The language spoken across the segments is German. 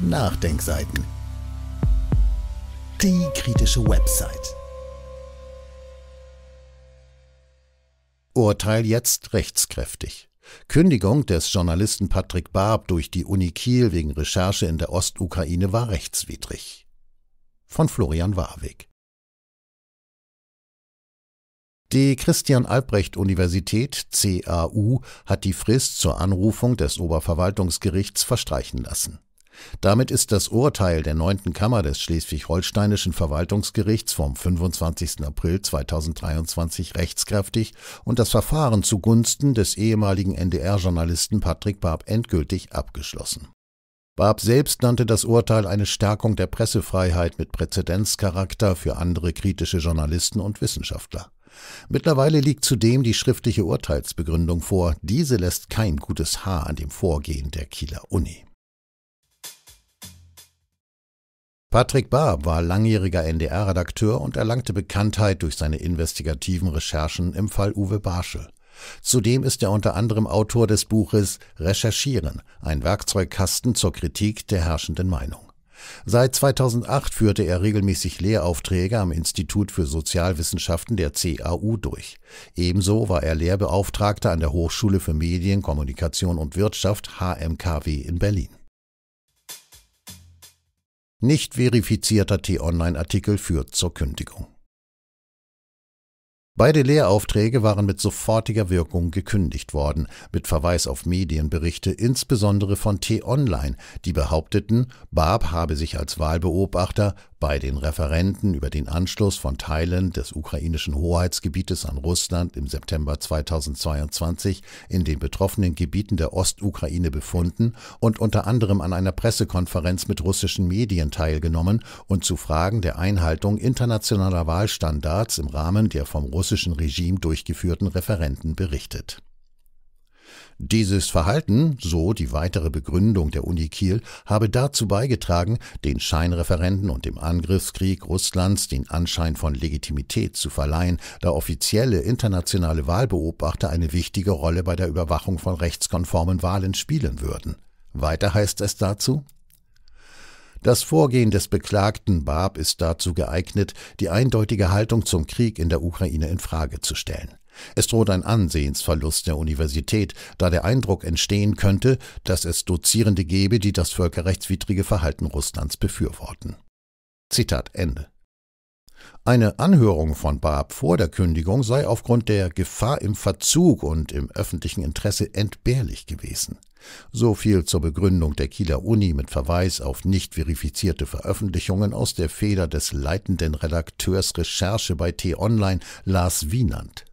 Nachdenkseiten. Die kritische Website. Urteil jetzt rechtskräftig. Kündigung des Journalisten Patrick Barb durch die Uni Kiel wegen Recherche in der Ostukraine war rechtswidrig. Von Florian Warwick. Die Christian Albrecht Universität CAU hat die Frist zur Anrufung des Oberverwaltungsgerichts verstreichen lassen. Damit ist das Urteil der 9. Kammer des Schleswig-Holsteinischen Verwaltungsgerichts vom 25. April 2023 rechtskräftig und das Verfahren zugunsten des ehemaligen NDR-Journalisten Patrick Barb endgültig abgeschlossen. Barb selbst nannte das Urteil eine Stärkung der Pressefreiheit mit Präzedenzcharakter für andere kritische Journalisten und Wissenschaftler. Mittlerweile liegt zudem die schriftliche Urteilsbegründung vor. Diese lässt kein gutes Haar an dem Vorgehen der Kieler Uni. Patrick Barb war langjähriger NDR-Redakteur und erlangte Bekanntheit durch seine investigativen Recherchen im Fall Uwe Barschel. Zudem ist er unter anderem Autor des Buches Recherchieren, ein Werkzeugkasten zur Kritik der herrschenden Meinung. Seit 2008 führte er regelmäßig Lehraufträge am Institut für Sozialwissenschaften der CAU durch. Ebenso war er Lehrbeauftragter an der Hochschule für Medien, Kommunikation und Wirtschaft HMKW in Berlin. Nicht verifizierter T-Online-Artikel führt zur Kündigung. Beide Lehraufträge waren mit sofortiger Wirkung gekündigt worden, mit Verweis auf Medienberichte, insbesondere von T-Online, die behaupteten, Barb habe sich als Wahlbeobachter bei den Referenten über den Anschluss von Teilen des ukrainischen Hoheitsgebietes an Russland im September 2022 in den betroffenen Gebieten der Ostukraine befunden und unter anderem an einer Pressekonferenz mit russischen Medien teilgenommen und zu Fragen der Einhaltung internationaler Wahlstandards im Rahmen der vom russischen Regime durchgeführten Referenten berichtet. Dieses Verhalten, so die weitere Begründung der Uni Kiel, habe dazu beigetragen, den Scheinreferenten und dem Angriffskrieg Russlands den Anschein von Legitimität zu verleihen, da offizielle internationale Wahlbeobachter eine wichtige Rolle bei der Überwachung von rechtskonformen Wahlen spielen würden. Weiter heißt es dazu das Vorgehen des beklagten Barb ist dazu geeignet, die eindeutige Haltung zum Krieg in der Ukraine in Frage zu stellen. Es droht ein Ansehensverlust der Universität, da der Eindruck entstehen könnte, dass es Dozierende gebe, die das völkerrechtswidrige Verhalten Russlands befürworten. Zitat Ende. Eine Anhörung von Barb vor der Kündigung sei aufgrund der Gefahr im Verzug und im öffentlichen Interesse entbehrlich gewesen. So viel zur Begründung der Kieler Uni mit Verweis auf nicht verifizierte Veröffentlichungen aus der Feder des leitenden Redakteurs Recherche bei T-Online Lars Wienand.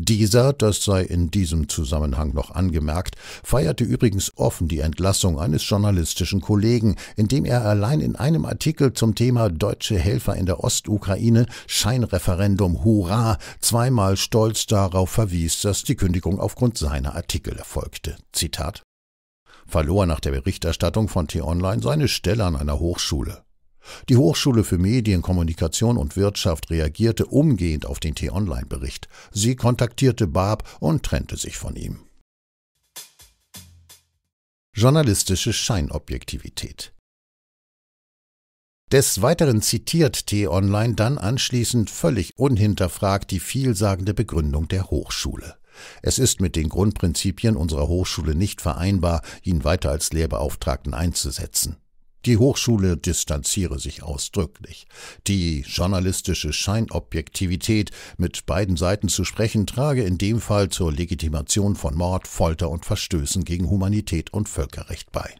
Dieser, das sei in diesem Zusammenhang noch angemerkt, feierte übrigens offen die Entlassung eines journalistischen Kollegen, indem er allein in einem Artikel zum Thema Deutsche Helfer in der Ostukraine Scheinreferendum Hurra zweimal stolz darauf verwies, dass die Kündigung aufgrund seiner Artikel erfolgte. Zitat verlor nach der Berichterstattung von T-Online seine Stelle an einer Hochschule. Die Hochschule für Medien, Kommunikation und Wirtschaft reagierte umgehend auf den T-Online-Bericht. Sie kontaktierte Barb und trennte sich von ihm. Journalistische Scheinobjektivität. Des Weiteren zitiert T-Online dann anschließend völlig unhinterfragt die vielsagende Begründung der Hochschule. Es ist mit den Grundprinzipien unserer Hochschule nicht vereinbar, ihn weiter als Lehrbeauftragten einzusetzen. Die Hochschule distanziere sich ausdrücklich. Die journalistische Scheinobjektivität, mit beiden Seiten zu sprechen, trage in dem Fall zur Legitimation von Mord, Folter und Verstößen gegen Humanität und Völkerrecht bei.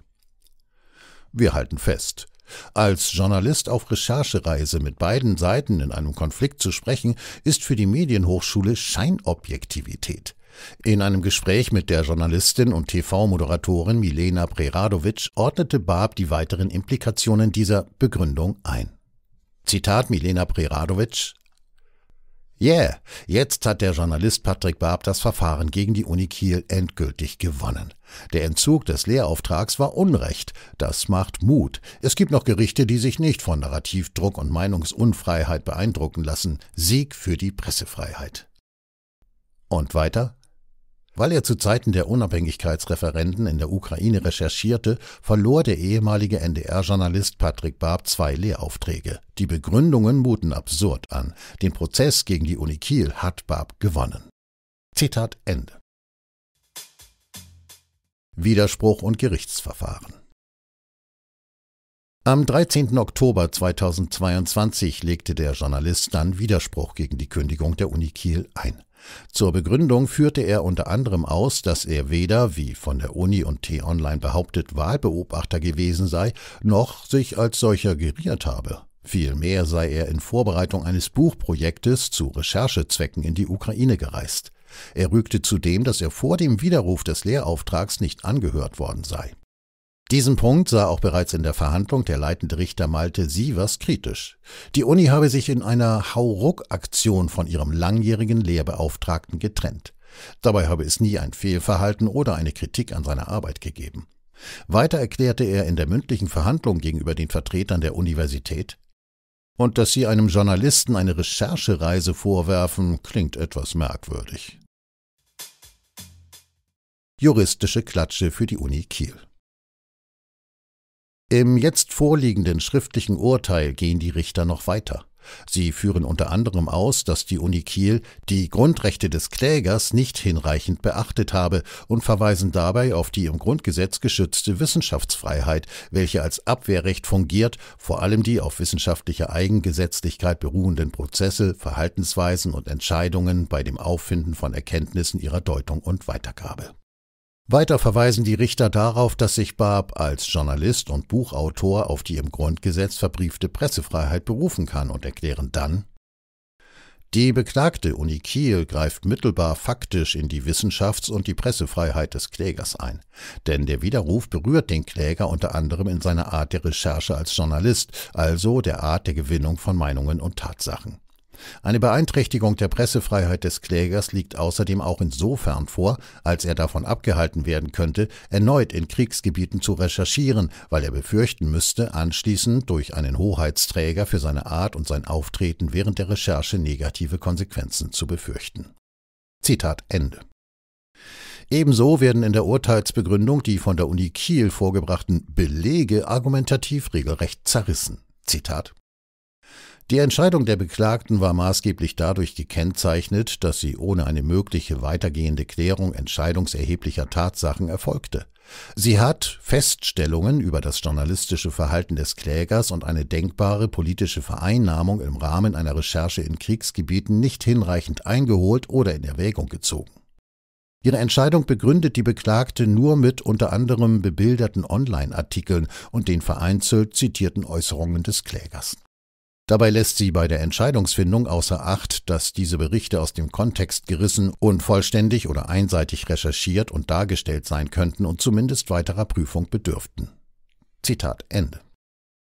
Wir halten fest, als Journalist auf Recherchereise mit beiden Seiten in einem Konflikt zu sprechen, ist für die Medienhochschule Scheinobjektivität. In einem Gespräch mit der Journalistin und TV-Moderatorin Milena Preradovic ordnete Barb die weiteren Implikationen dieser Begründung ein. Zitat Milena Preradovic Yeah, jetzt hat der Journalist Patrick Barb das Verfahren gegen die Uni Kiel endgültig gewonnen. Der Entzug des Lehrauftrags war Unrecht. Das macht Mut. Es gibt noch Gerichte, die sich nicht von Narrativdruck und Meinungsunfreiheit beeindrucken lassen. Sieg für die Pressefreiheit. Und weiter? Weil er zu Zeiten der Unabhängigkeitsreferenden in der Ukraine recherchierte, verlor der ehemalige NDR-Journalist Patrick Barb zwei Lehraufträge. Die Begründungen muten absurd an. Den Prozess gegen die Uni Kiel hat Barb gewonnen. Zitat Ende. Widerspruch und Gerichtsverfahren. Am 13. Oktober 2022 legte der Journalist dann Widerspruch gegen die Kündigung der Uni Kiel ein. Zur Begründung führte er unter anderem aus, dass er weder, wie von der Uni und T-Online behauptet, Wahlbeobachter gewesen sei, noch sich als solcher geriert habe. Vielmehr sei er in Vorbereitung eines Buchprojektes zu Recherchezwecken in die Ukraine gereist. Er rügte zudem, dass er vor dem Widerruf des Lehrauftrags nicht angehört worden sei diesen Punkt sah auch bereits in der Verhandlung der leitende Richter Malte Sievers kritisch. Die Uni habe sich in einer Hauruck-Aktion von ihrem langjährigen Lehrbeauftragten getrennt. Dabei habe es nie ein Fehlverhalten oder eine Kritik an seiner Arbeit gegeben. Weiter erklärte er in der mündlichen Verhandlung gegenüber den Vertretern der Universität, und dass Sie einem Journalisten eine Recherchereise vorwerfen, klingt etwas merkwürdig. Juristische Klatsche für die Uni Kiel. Im jetzt vorliegenden schriftlichen Urteil gehen die Richter noch weiter. Sie führen unter anderem aus, dass die Uni Kiel die Grundrechte des Klägers nicht hinreichend beachtet habe und verweisen dabei auf die im Grundgesetz geschützte Wissenschaftsfreiheit, welche als Abwehrrecht fungiert, vor allem die auf wissenschaftlicher Eigengesetzlichkeit beruhenden Prozesse, Verhaltensweisen und Entscheidungen bei dem Auffinden von Erkenntnissen ihrer Deutung und Weitergabe weiter verweisen die Richter darauf, dass sich Barb als Journalist und Buchautor auf die im Grundgesetz verbriefte Pressefreiheit berufen kann und erklären dann, die beklagte Uni Kiel greift mittelbar faktisch in die Wissenschafts- und die Pressefreiheit des Klägers ein, denn der Widerruf berührt den Kläger unter anderem in seiner Art der Recherche als Journalist, also der Art der Gewinnung von Meinungen und Tatsachen. Eine Beeinträchtigung der Pressefreiheit des Klägers liegt außerdem auch insofern vor, als er davon abgehalten werden könnte, erneut in Kriegsgebieten zu recherchieren, weil er befürchten müsste, anschließend durch einen Hoheitsträger für seine Art und sein Auftreten während der Recherche negative Konsequenzen zu befürchten. Zitat Ende. Ebenso werden in der Urteilsbegründung die von der Uni Kiel vorgebrachten Belege argumentativ regelrecht zerrissen. Zitat die Entscheidung der Beklagten war maßgeblich dadurch gekennzeichnet, dass sie ohne eine mögliche weitergehende Klärung entscheidungserheblicher Tatsachen erfolgte. Sie hat Feststellungen über das journalistische Verhalten des Klägers und eine denkbare politische Vereinnahmung im Rahmen einer Recherche in Kriegsgebieten nicht hinreichend eingeholt oder in Erwägung gezogen. Ihre Entscheidung begründet die Beklagte nur mit unter anderem bebilderten Online-Artikeln und den vereinzelt zitierten Äußerungen des Klägers. Dabei lässt sie bei der Entscheidungsfindung außer Acht, dass diese Berichte aus dem Kontext gerissen, unvollständig oder einseitig recherchiert und dargestellt sein könnten und zumindest weiterer Prüfung bedürften. Zitat Ende.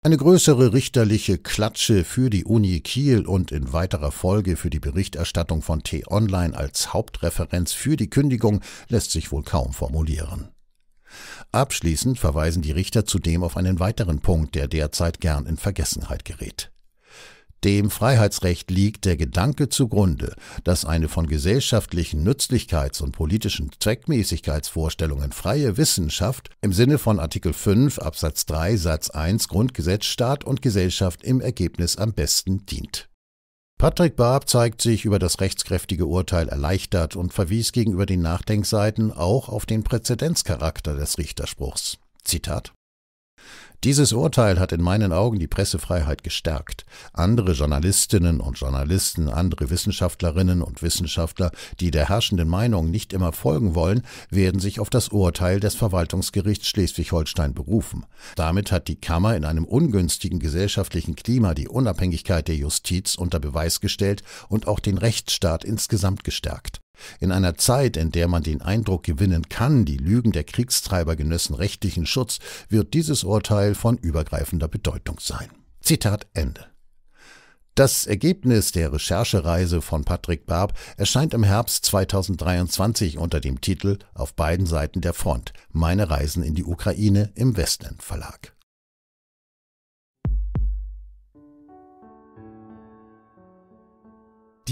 Eine größere richterliche Klatsche für die Uni Kiel und in weiterer Folge für die Berichterstattung von T-Online als Hauptreferenz für die Kündigung lässt sich wohl kaum formulieren. Abschließend verweisen die Richter zudem auf einen weiteren Punkt, der derzeit gern in Vergessenheit gerät. Dem Freiheitsrecht liegt der Gedanke zugrunde, dass eine von gesellschaftlichen Nützlichkeits- und politischen Zweckmäßigkeitsvorstellungen freie Wissenschaft im Sinne von Artikel 5 Absatz 3 Satz 1 Grundgesetz Staat und Gesellschaft im Ergebnis am besten dient. Patrick Barb zeigt sich über das rechtskräftige Urteil erleichtert und verwies gegenüber den Nachdenkseiten auch auf den Präzedenzcharakter des Richterspruchs. Zitat dieses Urteil hat in meinen Augen die Pressefreiheit gestärkt. Andere Journalistinnen und Journalisten, andere Wissenschaftlerinnen und Wissenschaftler, die der herrschenden Meinung nicht immer folgen wollen, werden sich auf das Urteil des Verwaltungsgerichts Schleswig-Holstein berufen. Damit hat die Kammer in einem ungünstigen gesellschaftlichen Klima die Unabhängigkeit der Justiz unter Beweis gestellt und auch den Rechtsstaat insgesamt gestärkt. In einer Zeit, in der man den Eindruck gewinnen kann, die Lügen der Kriegstreiber genössen rechtlichen Schutz, wird dieses Urteil von übergreifender Bedeutung sein. Zitat Ende. Das Ergebnis der Recherchereise von Patrick Barb erscheint im Herbst 2023 unter dem Titel Auf beiden Seiten der Front – Meine Reisen in die Ukraine im Westend Verlag.